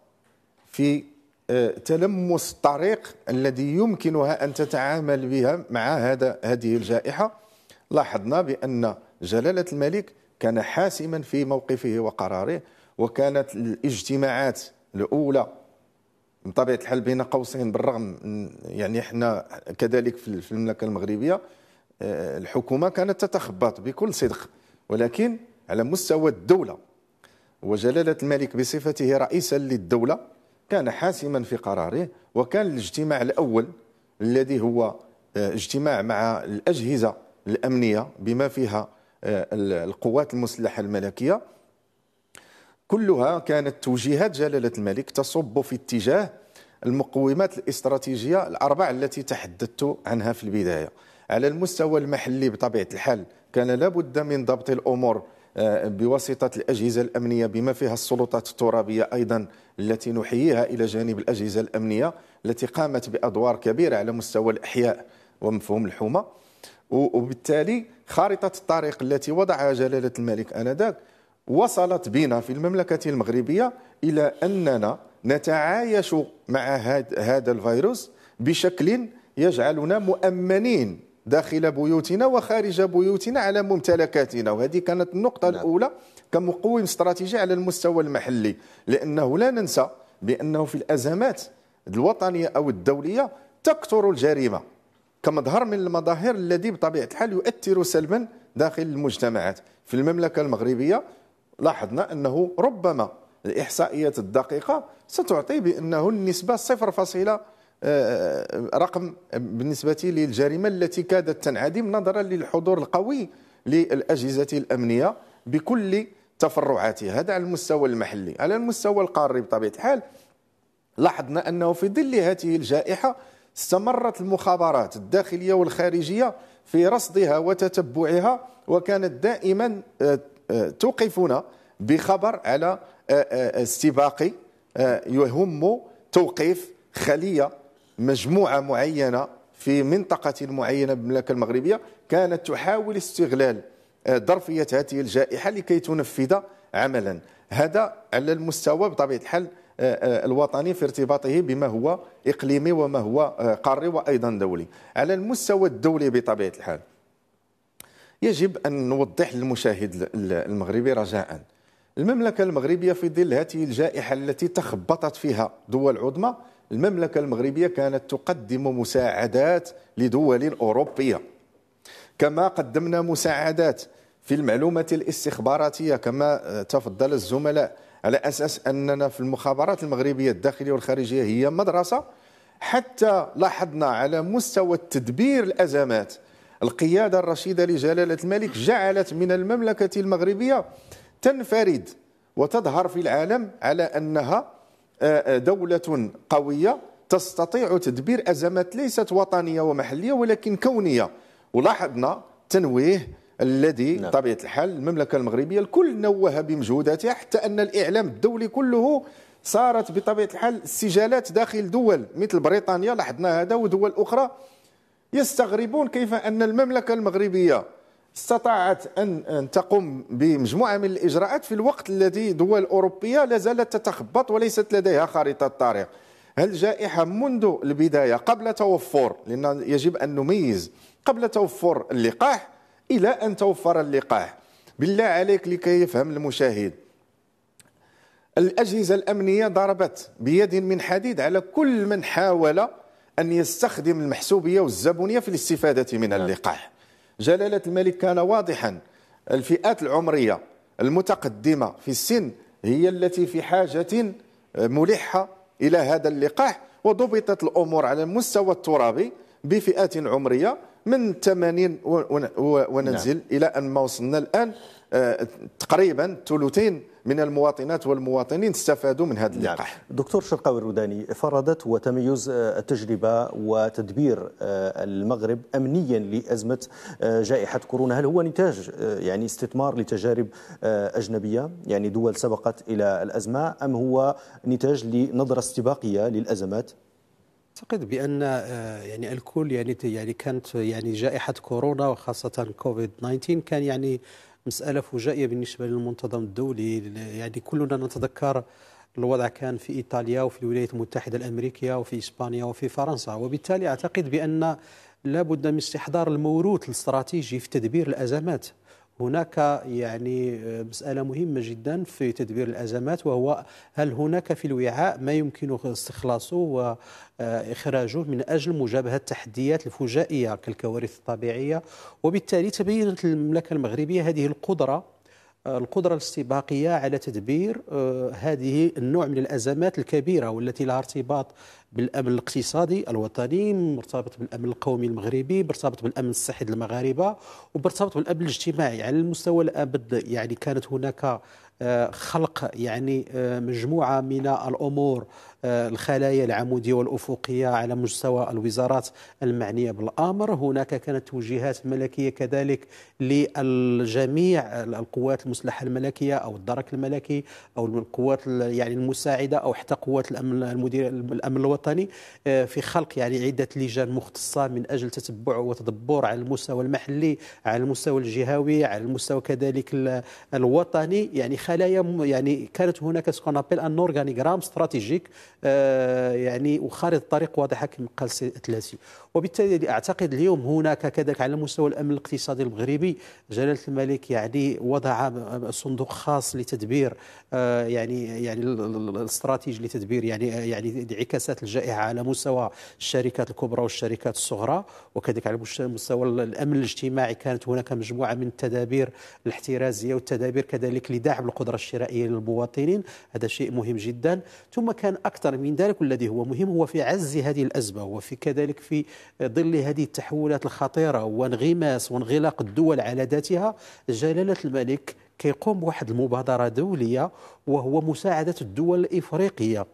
في آه، تلمس الطريق الذي يمكنها أن تتعامل بها مع هذا هذه الجائحة لاحظنا بأن جلالة الملك كان حاسما في موقفه وقراره وكانت الاجتماعات الأولى بطبيعة الحال بين قوسين بالرغم يعني احنا كذلك في المملكة المغربية آه، الحكومة كانت تتخبط بكل صدق ولكن على مستوى الدولة وجلالة الملك بصفته رئيسا للدولة كان حاسما في قراره وكان الاجتماع الأول الذي هو آه، اجتماع مع الأجهزة الأمنية بما فيها آه، القوات المسلحة الملكية كلها كانت توجيهات جلالة الملك تصب في اتجاه المقومات الاستراتيجية الأربع التي تحدثت عنها في البداية على المستوى المحلي بطبيعة الحال كان لابد من ضبط الأمور آه، بواسطة الأجهزة الأمنية بما فيها السلطات الترابية أيضا التي نحييها إلى جانب الأجهزة الأمنية التي قامت بأدوار كبيرة على مستوى الإحياء ومفهوم الحومة وبالتالي خارطة الطريق التي وضعها جلالة الملك آنذاك وصلت بنا في المملكة المغربية إلى أننا نتعايش مع هذا الفيروس بشكل يجعلنا مؤمنين داخل بيوتنا وخارج بيوتنا على ممتلكاتنا وهذه كانت النقطة نعم. الأولى كمقوم استراتيجي على المستوى المحلي لأنه لا ننسى بأنه في الأزمات الوطنية أو الدولية تكثر الجريمة كمظهر من المظاهر الذي بطبيعة الحال يؤثر سلبا داخل المجتمعات في المملكة المغربية لاحظنا أنه ربما الإحصائيات الدقيقة ستعطي بأنه النسبة آه، رقم بالنسبة للجريمة التي كادت تنعدم نظرا للحضور القوي للأجهزة الأمنية بكل تفرعاتها هذا على المستوى المحلي على المستوى القاري بطبيعة الحال لاحظنا أنه في ظل هذه الجائحة استمرت المخابرات الداخلية والخارجية في رصدها وتتبعها وكانت دائما آه، آه، توقفنا بخبر على استباقي يهم توقيف خلية مجموعه معينه في منطقه معينه بالمملكه المغربيه كانت تحاول استغلال آه، ظرفيه هذه الجائحه لكي تنفذ عملا هذا على المستوى بطبيعه الحال آه، آه، الوطني في ارتباطه بما هو اقليمي وما هو قاري وايضا دولي على المستوى الدولي بطبيعه الحال يجب ان نوضح للمشاهد المغربي رجاء المملكه المغربيه في ظل هذه الجائحه التي تخبطت فيها دول عظمى المملكة المغربية كانت تقدم مساعدات لدول أوروبية كما قدمنا مساعدات في المعلومات الاستخباراتية كما تفضل الزملاء على أساس أننا في المخابرات المغربية الداخلية والخارجية هي مدرسة حتى لاحظنا على مستوى التدبير الأزمات القيادة الرشيدة لجلالة الملك جعلت من المملكة المغربية تنفرد وتظهر في العالم على أنها آه، آه، دولة قوية تستطيع تدبير أزمات ليست وطنية ومحلية ولكن كونية ولاحظنا تنويه الذي نعم. طبيعة الحال المملكة المغربية الكل نوه بمجهوداتها حتى أن الإعلام الدولي كله صارت بطبيعة الحال سجالات داخل دول مثل بريطانيا لاحظنا هذا ودول أخرى يستغربون كيف أن المملكة المغربية استطاعت أن تقوم بمجموعة من الإجراءات في الوقت الذي دول أوروبية لا زالت تتخبط وليست لديها خريطة طريق الجائحة منذ البداية قبل توفر لأن يجب أن نميز قبل توفر اللقاح إلى أن توفر اللقاح بالله عليك لكي يفهم المشاهد الأجهزة الأمنية ضربت بيد من حديد على كل من حاول أن يستخدم المحسوبية والزبونية في الاستفادة من نعم. اللقاح جلالة الملك كان واضحا الفئات العمرية المتقدمة في السن هي التي في حاجة ملحة إلى هذا اللقاح وضبطت الأمور على المستوى الترابي بفئات عمرية من 80 وننزل نعم. إلى أن ما وصلنا الآن آه، تقريبا ثلثين من المواطنات والمواطنين استفادوا من هذا اللقاح نعم. دكتور شرقاوي الروداني فرضت وتميز آه، التجربة وتدبير آه، المغرب أمنيا لأزمة آه، جائحة كورونا هل هو نتاج يعني استثمار لتجارب أجنبية يعني دول سبقت إلى الأزمة أم هو نتاج لنظرة استباقية للأزمات اعتقد بان يعني الكل يعني يعني كانت يعني جائحه كورونا وخاصه كوفيد 19 كان يعني مسألة فجائية بالنسبة للمنتظم الدولي يعني كلنا نتذكر الوضع كان في إيطاليا وفي الولايات المتحدة الأمريكية وفي إسبانيا وفي فرنسا وبالتالي أعتقد بأن لابد من استحضار الموروث الاستراتيجي في تدبير الأزمات هناك يعني آه، مسألة مهمة جدا في تدبير الأزمات وهو هل هناك في الوعاء ما يمكن استخلاصه وإخراجه آه، من أجل مجابهة التحديات الفجائية كالكوارث الطبيعية وبالتالي تبينت المملكة المغربية هذه القدرة القدرة الاستباقية على تدبير آه، هذه النوع من الأزمات الكبيرة والتي لها ارتباط بالأمن الاقتصادي الوطني مرتبط بالأمن القومي المغربي مرتبط بالأمن الصحي للمغاربة ومرتبط بالأمن الاجتماعي على المستوى الأبد يعني كانت هناك آه، خلق يعني آه، مجموعة من الأمور آه، الخلايا العمودية والأفقية على مستوى الوزارات المعنية بالأمر هناك كانت توجيهات ملكية كذلك للجميع القوات المسلحة الملكية أو الدرك الملكي أو القوات يعني المساعدة أو حتى قوات الأمن المدير الأمن الوطني آه، في خلق يعني عدة لجان مختصة من أجل تتبع وتدبر على المستوى المحلي على المستوى الجهوي على المستوى كذلك الوطني يعني خلايا يعني كانت هناك سكونابيل ان اورغانيغرام استراتيجيك آه، يعني وخارج طريق واضحه كما قال السيد الاتلاسي وبالتالي اعتقد اليوم هناك كذلك على مستوى الامن الاقتصادي المغربي جلاله الملك يعني وضع صندوق خاص لتدبير آه، يعني يعني الاستراتيجي لتدبير يعني يعني انعكاسات الجائحه على مستوى الشركات الكبرى والشركات الصغرى وكذلك على مستوى الامن الاجتماعي كانت هناك مجموعه من التدابير الاحترازيه والتدابير كذلك لدعم القدره الشرائيه للمواطنين هذا شيء مهم جدا ثم كان اكثر أكثر من ذلك والذي هو مهم هو في عز هذه الأزمة وفي كذلك في ظل هذه التحولات الخطيرة وانغماس وانغلاق الدول على ذاتها جلالة الملك كيقوم بواحد المبادرة دولية وهو مساعدة الدول الإفريقية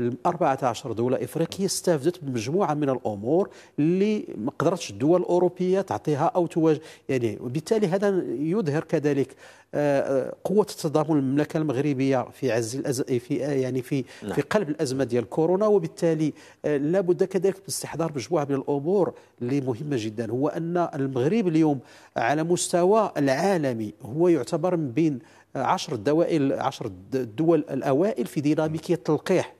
ال 14 دوله افريقيه استافدت بمجموعه من الامور اللي ما قدرتش الدول الاوروبيه تعطيها او تواجه يعني وبالتالي هذا يظهر كذلك آه، آه، قوه تضامن المملكه المغربيه في عز الأز... في آه، يعني في لا. نعم. في قلب الازمه ديال كورونا وبالتالي لابد كذلك من استحضار مجموعه من الامور اللي مهمه جدا هو ان المغرب اليوم على مستوى العالمي هو يعتبر من بين عشر الدوائر عشر الدول الاوائل في ديناميكيه تلقيح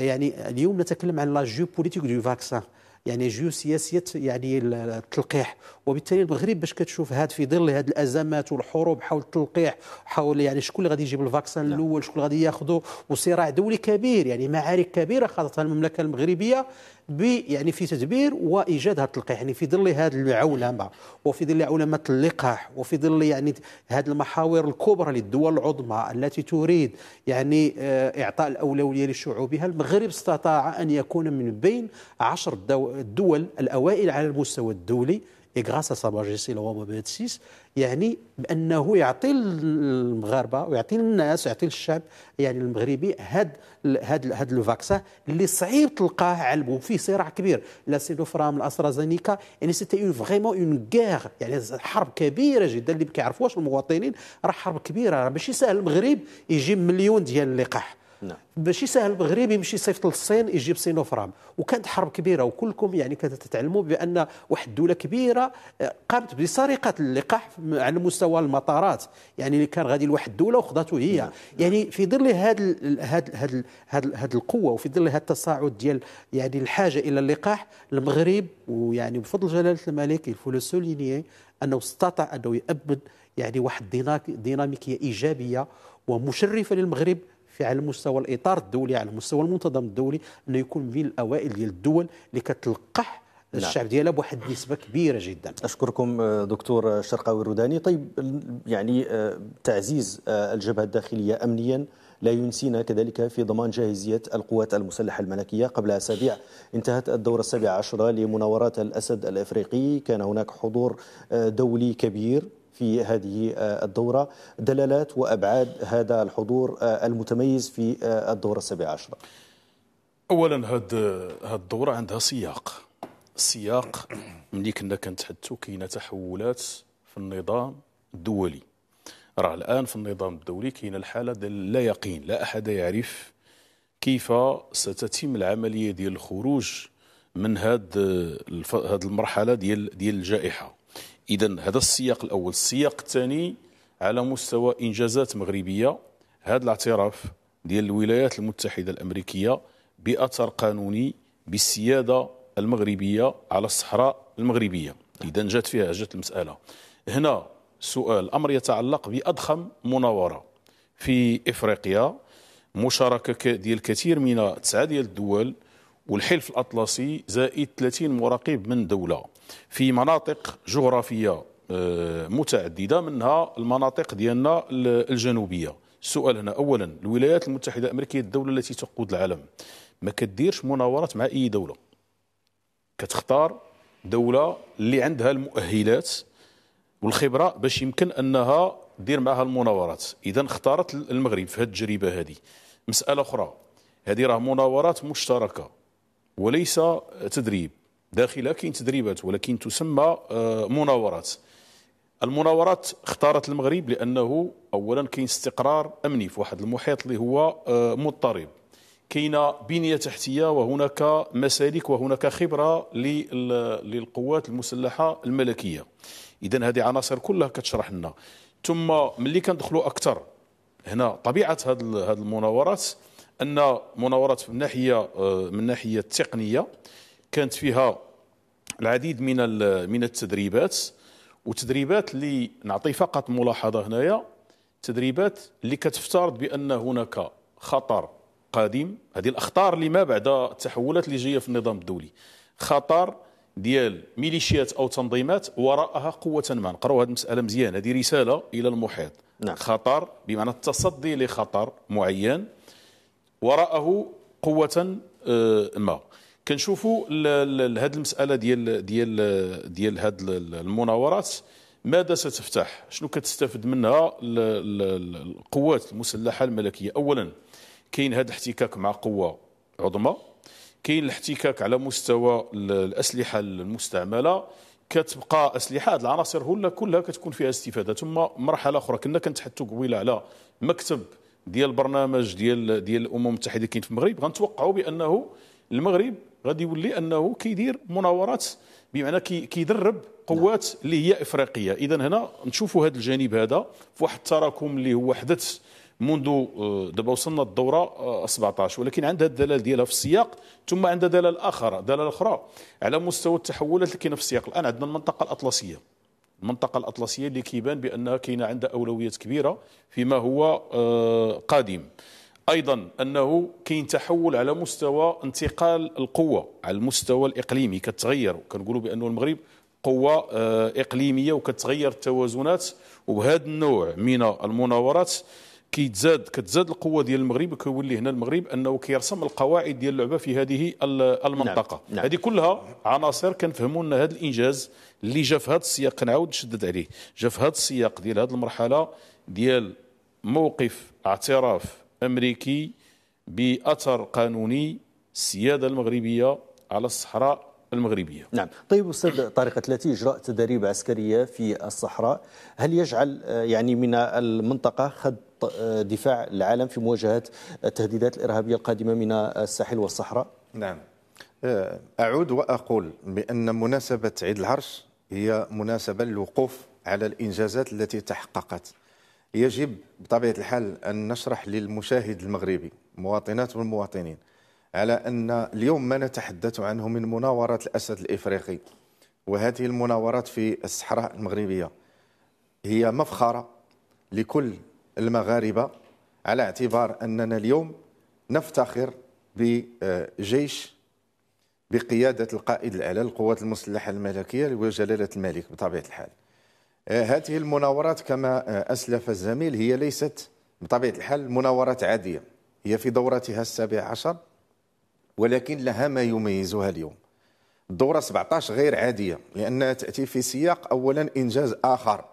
يعني اليوم نتكلم عن لا جو بوليتيك دو فاكسان يعني جو سياسيه يعني التلقيح وبالتالي المغرب باش كتشوف هاد في ظل هاد الازمات والحروب حول التلقيح حول يعني شكون اللي غادي يجيب الفاكسان نعم. الاول شكون اللي غادي ياخذه وصراع دولي كبير يعني معارك كبيره خاضتها المملكه المغربيه ب يعني في تدبير وايجاد هذا التلقيح يعني في ظل هذه العولمه وفي ظل عولمه اللقاح وفي ظل يعني هذه المحاور الكبرى للدول العظمى التي تريد يعني آه، اعطاء الاولويه لشعوبها المغرب استطاع ان يكون من بين عشر الدول الاوائل على المستوى الدولي à غراس majesté جيسي roi Mohamed VI, يعني بانه يعطي المغاربه ويعطي الناس ويعطي الشعب يعني المغربي هاد هاد هاد الفاكسان اللي صعيب تلقاه علبه فيه صراع كبير لا سينوفرام الأسترازينيكا يعني سيتي فريمون اون غير يعني حرب كبيره جدا اللي ما كيعرفوهاش المواطنين راه حرب كبيره راه ماشي ساهل المغرب يجيب مليون ديال اللقاح نعم. ماشي سهل مغربي يمشي يصيفط للصين يجيب سينوفرام وكانت حرب كبيره وكلكم يعني كتتعلموا بان واحد الدوله كبيره آه، قامت بسرقه اللقاح على مستوى المطارات يعني اللي كان غادي لواحد الدوله وخذته هي نعم. يعني في ظل هذا هذا هذا القوه وفي ظل هذا التصاعد ديال يعني الحاجه الى اللقاح المغرب ويعني بفضل جلاله الملك الفو انه استطاع انه يؤبد يعني واحد ديناميكيه ايجابيه ومشرفه للمغرب في على مستوى الاطار الدولي على مستوى المنتظم الدولي انه يكون من الاوائل ديال الدول اللي كتلقح نعم. الشعب ديالها بواحد النسبه كبيره جدا اشكركم آه، دكتور الشرقاوي الروداني طيب يعني آه، تعزيز آه، الجبهه الداخليه امنيا لا ينسينا كذلك في ضمان جاهزية القوات المسلحة الملكية قبل أسابيع انتهت الدورة السابعة عشرة لمناورات الأسد الأفريقي كان هناك حضور دولي كبير في هذه آه، الدورة دلالات وأبعاد هذا الحضور آه، المتميز في آه، الدورة السابعة عشرة أولا هاد هاد الدورة عندها سياق السياق ملي كنا كنتحدثوا كاينه تحولات في النظام الدولي راه الان في النظام الدولي كاينه الحاله ديال لا يقين لا احد يعرف كيف ستتم العمليه ديال الخروج من هاد هاد المرحله ديال ديال الجائحه إذا هذا السياق الأول السياق الثاني على مستوى إنجازات مغربية هذا الاعتراف ديال الولايات المتحدة الأمريكية بأثر قانوني بالسيادة المغربية على الصحراء المغربية إذا جات فيها جات المسألة هنا سؤال الأمر يتعلق بأضخم مناورة في إفريقيا مشاركة ديال كثير من تسعة ديال الدول والحلف الأطلسي زائد 30 مراقب من دولة في مناطق جغرافيه آه، متعدده منها المناطق ديالنا الجنوبيه السؤال هنا اولا الولايات المتحده الامريكيه الدوله التي تقود العالم ما كديرش مناورات مع اي دوله كتختار دوله اللي عندها المؤهلات والخبره باش يمكن انها دير معها المناورات اذا اختارت المغرب في هذه التجربه هذه مساله اخرى هذه راه مناورات مشتركه وليس تدريب داخلها كاين تدريبات ولكن تسمى آه، مناورات المناورات اختارت المغرب لانه اولا كاين استقرار امني في واحد المحيط اللي هو آه، مضطرب كاين بنيه تحتيه وهناك مسالك وهناك خبره للقوات المسلحه الملكيه اذا هذه عناصر كلها كتشرح لنا ثم ملي كندخلوا اكثر هنا طبيعه هذه المناورات ان مناورات من الناحيه آه، من الناحيه التقنيه كانت فيها العديد من من التدريبات وتدريبات اللي نعطي فقط ملاحظه هنايا تدريبات اللي كتفترض بان هناك خطر قادم هذه الاخطار اللي ما بعد التحولات اللي جايه في النظام الدولي خطر ديال ميليشيات او تنظيمات وراءها قوه ما نقراو هذه المساله مزيان هذه رساله الى المحيط نعم. خطر بمعنى التصدي لخطر معين وراءه قوه آه، ما كنشوفوا هذه المساله ديال ديال ديال هذه المناورات ماذا ستفتح شنو كتستافد منها القوات المسلحه الملكيه اولا كاين هذا الاحتكاك مع قوه عظمى كاين الاحتكاك على مستوى الاسلحه المستعمله كتبقى اسلحه هذه العناصر كلها كتكون فيها استفاده ثم مرحله اخرى كنا كنتحدثوا قبيله على مكتب ديال برنامج ديال ديال الامم المتحده كاين في المغرب غنتوقعوا بانه المغرب غادي يولي انه كيدير مناورات بمعنى كيدرب قوات نعم. اللي هي افريقيه اذا هنا نشوفوا هذا الجانب هذا في واحد التراكم اللي هو حدث منذ آه، دابا وصلنا الدوره 17 آه، ولكن عندها الدلال ديالها في السياق ثم عندها دلال اخر دلال اخرى على مستوى التحولات اللي كاينه في السياق الان عندنا المنطقه الاطلسيه المنطقه الاطلسيه اللي كيبان بانها كاينه عندها اولويات كبيره فيما هو آه، قادم أيضا أنه كاين تحول على مستوى انتقال القوة على المستوى الإقليمي كتغير كنقولوا بأنه المغرب قوة آه، إقليمية وكتغير التوازنات وبهذا النوع من المناورات كيتزاد كتزاد القوه ديال المغرب وكيولي هنا المغرب انه كيرسم القواعد ديال اللعبه في هذه المنطقه نعم. نعم. هذه كلها عناصر كنفهموا ان هذا الانجاز اللي جا في هذا السياق نعاود نشدد عليه جا في هذا السياق ديال هذه المرحله ديال موقف اعتراف أمريكي بأثر قانوني السيادة المغربية على الصحراء المغربية نعم طيب أستاذ طارق التي إجراء تدريب عسكرية في الصحراء هل يجعل آه، يعني من المنطقة خط آه، دفاع العالم في مواجهة التهديدات الإرهابية القادمة من الساحل والصحراء نعم آه، أعود وأقول بأن مناسبة عيد العرش هي مناسبة للوقوف على الإنجازات التي تحققت يجب بطبيعه الحال ان نشرح للمشاهد المغربي مواطنات والمواطنين على ان اليوم ما نتحدث عنه من مناوره الاسد الافريقي وهذه المناورات في الصحراء المغربيه هي مفخره لكل المغاربه على اعتبار اننا اليوم نفتخر بجيش بقياده القائد الاعلى للقوات المسلحه الملكيه وجلاله الملك بطبيعه الحال آه، هذه المناورات كما آه، أسلف الزميل هي ليست بطبيعة الحال مناورات عادية هي في دورتها السابعة عشر ولكن لها ما يميزها اليوم الدورة 17 غير عادية لأنها تأتي في سياق أولا إنجاز آخر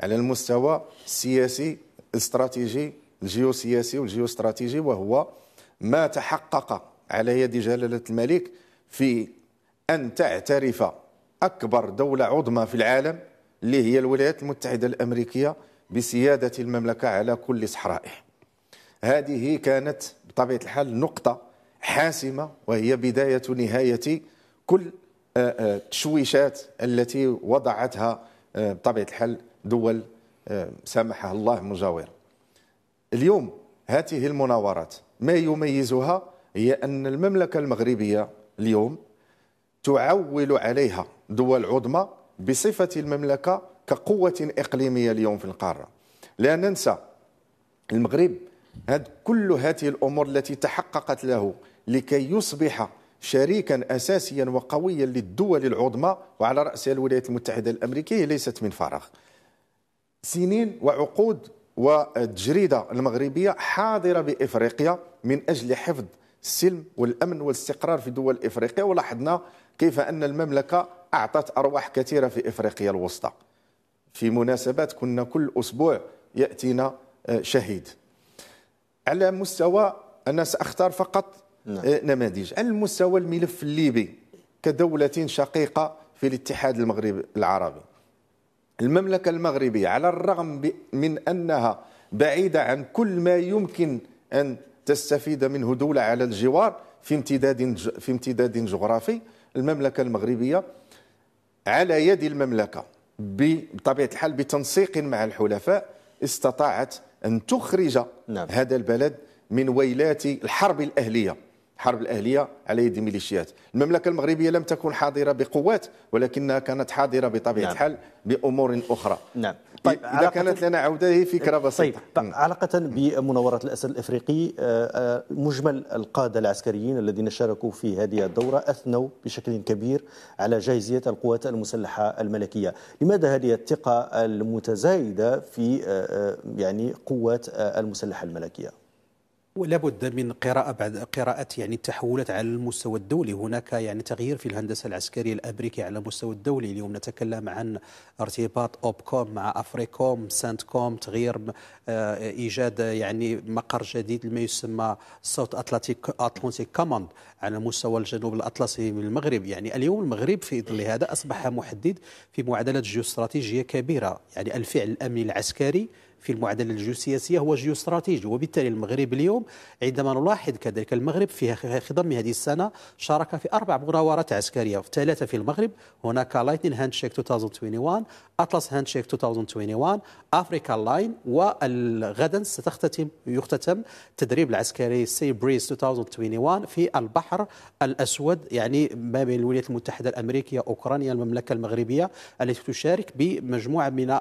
على المستوى السياسي الاستراتيجي الجيوسياسي والجيوستراتيجي وهو ما تحقق على يد جلالة الملك في أن تعترف أكبر دولة عظمى في العالم اللي هي الولايات المتحدة الأمريكية بسيادة المملكة على كل صحرائه هذه كانت بطبيعة الحال نقطة حاسمة وهي بداية نهاية كل التشويشات آه، آه، التي وضعتها آه، بطبيعة الحال دول سامحها الله مجاورة اليوم هذه المناورات ما يميزها هي أن المملكة المغربية اليوم تعول عليها دول عظمى بصفة المملكة كقوة إقليمية اليوم في القارة لا ننسى المغرب هاد كل هذه الأمور التي تحققت له لكي يصبح شريكا أساسيا وقويا للدول العظمى وعلى رأسها الولايات المتحدة الأمريكية ليست من فراغ سنين وعقود والتجريدة المغربية حاضرة بإفريقيا من أجل حفظ السلم والأمن والاستقرار في دول إفريقيا ولاحظنا كيف أن المملكة أعطت أرواح كثيرة في إفريقيا الوسطى في مناسبات كنا كل أسبوع يأتينا آه، شهيد على مستوى أنا سأختار فقط نعم. آه، نماذج على المستوى الملف الليبي كدولة شقيقة في الاتحاد المغربي العربي المملكة المغربية على الرغم من أنها بعيدة عن كل ما يمكن أن تستفيد منه دولة على الجوار في امتداد في امتداد جغرافي المملكة المغربية على يد المملكه بطبيعه الحال بتنسيق مع الحلفاء استطاعت ان تخرج نعم. هذا البلد من ويلات الحرب الاهليه الحرب الاهليه على يد الميليشيات المملكه المغربيه لم تكن حاضره بقوات ولكنها كانت حاضره بطبيعه نعم. الحال بامور اخرى نعم طيب اذا كانت لنا عوده هي فكره طيب، بسيطه طيب, طيب، علاقه بمناوره الاسد الافريقي آه، آه، مجمل القاده العسكريين الذين شاركوا في هذه الدوره اثنوا بشكل كبير على جاهزيه القوات المسلحه الملكيه، لماذا هذه الثقه المتزايده في آه، يعني قوات المسلحه الملكيه؟ ولا بد من قراءة بعد قراءة يعني التحولات على المستوى الدولي هناك يعني تغيير في الهندسة العسكرية الأمريكية على المستوى الدولي اليوم نتكلم عن ارتباط أوبكوم مع أفريكوم سانتكوم تغيير آه، إيجاد يعني مقر جديد لما يسمى صوت أتلانتيك أتلانتيك كوماند على مستوى الجنوب الأطلسي من المغرب يعني اليوم المغرب في ظل هذا أصبح محدد في معادلة جيوستراتيجية كبيرة يعني الفعل الأمني العسكري في المعادلة الجيوسياسية هو جيوستراتيجي وبالتالي المغرب اليوم عندما نلاحظ كذلك المغرب في خضم هذه السنة شارك في أربع مناورات عسكرية ثلاثة في المغرب هناك لايتنين هاند شيك 2021 أطلس شيك 2021 أفريكا لاين وغدا ستختتم يختتم التدريب العسكري سي بريز 2021 في البحر الأسود يعني ما بين الولايات المتحدة الأمريكية أوكرانيا المملكة المغربية التي تشارك بمجموعة من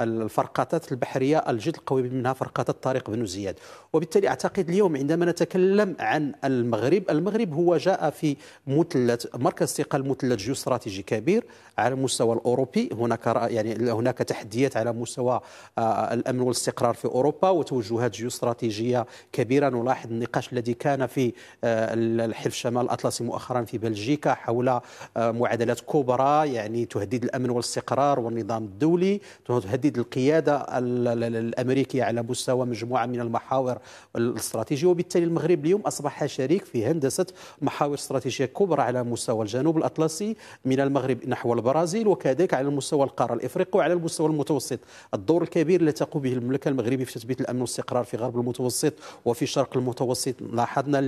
الفرقاطات البحرية الجد القوي منها فرقاطة طارق بن زياد وبالتالي أعتقد اليوم عندما نتكلم عن المغرب المغرب هو جاء في مثلث مركز ثقل مثلث جيوستراتيجي كبير على المستوى الأوروبي هناك يعني هناك تحديات على مستوى آه، الامن والاستقرار في اوروبا وتوجهات جيوستراتيجيه كبيره نلاحظ النقاش الذي كان في آه، الحلف شمال الاطلسي مؤخرا في بلجيكا حول آه، معادلات كبرى يعني تهدد الامن والاستقرار والنظام الدولي تهدد القياده الامريكيه على مستوى مجموعه من المحاور الاستراتيجيه وبالتالي المغرب اليوم اصبح شريك في هندسه محاور استراتيجيه كبرى على مستوى الجنوب الاطلسي من المغرب نحو البرازيل وكذلك على المستوى مستوى القاره الافريقي وعلى المستوى المتوسط الدور الكبير الذي تقوم به المملكه المغربيه في تثبيت الامن والاستقرار في غرب المتوسط وفي شرق المتوسط لاحظنا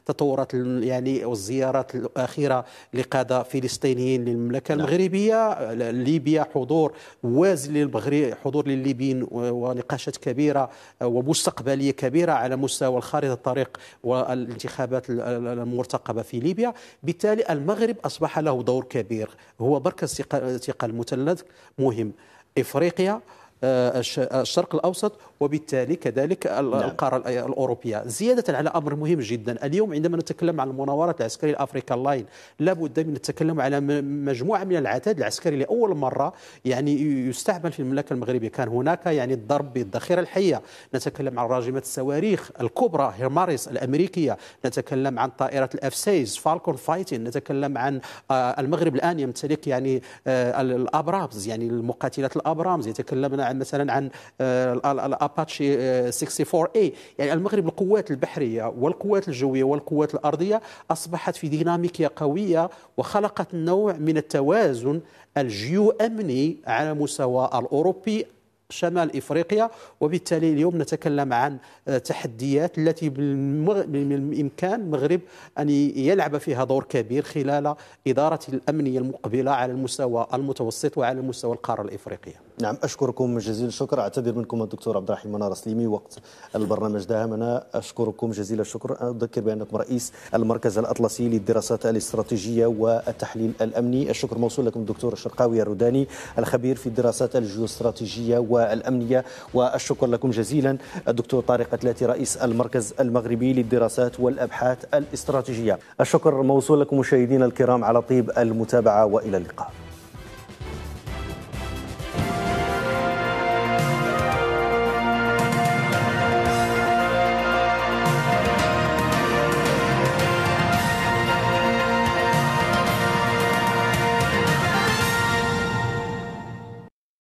التطورات يعني والزيارات الاخيره لقاده فلسطينيين للمملكه نعم. المغربيه ليبيا حضور وازن للمغرب حضور للليبيين ونقاشات كبيره ومستقبليه كبيره على مستوى الخارطه الطريق والانتخابات المرتقبه في ليبيا بالتالي المغرب اصبح له دور كبير هو بركه الثقه المثلث مهم افريقيا آه، الشرق الأوسط وبالتالي كذلك نعم. القارة نعم. الأوروبية زيادة على أمر مهم جدا اليوم عندما نتكلم عن المناورات العسكرية الأفريكا لاين لابد من التكلم على مجموعة من العتاد العسكري لأول مرة يعني يستعمل في المملكة المغربية كان هناك يعني الضرب بالذخيرة الحية نتكلم عن راجمة الصواريخ الكبرى هيرماريس الأمريكية نتكلم عن طائرات الأف 6 فالكون فايتين نتكلم عن آه، المغرب الآن يمتلك يعني آه، الأبرامز يعني المقاتلات الأبرامز يتكلمنا عن مثلا عن آه، الاباتشي 64 آه، اي يعني المغرب القوات البحريه والقوات الجويه والقوات الارضيه اصبحت في ديناميكيه قويه وخلقت نوع من التوازن الجيو امني على مستوى الاوروبي شمال افريقيا وبالتالي اليوم نتكلم عن آه، تحديات التي من الامكان المغرب ان يلعب فيها دور كبير خلال اداره الامنيه المقبله على المستوى المتوسط وعلى مستوى القاره الافريقيه. نعم اشكركم جزيل الشكر اعتذر منكم الدكتور عبد الرحيم منار سليمي وقت البرنامج داهم انا اشكركم جزيل الشكر اذكر بانكم رئيس المركز الاطلسي للدراسات الاستراتيجيه والتحليل الامني الشكر موصول لكم الدكتور الشرقاوي الروداني الخبير في الدراسات الجيوستراتيجيه و والأمنية والشكر لكم جزيلا الدكتور طارق أتلاتي رئيس المركز المغربي للدراسات والأبحاث الاستراتيجية الشكر موصول لكم مشاهدينا الكرام على طيب المتابعة وإلى اللقاء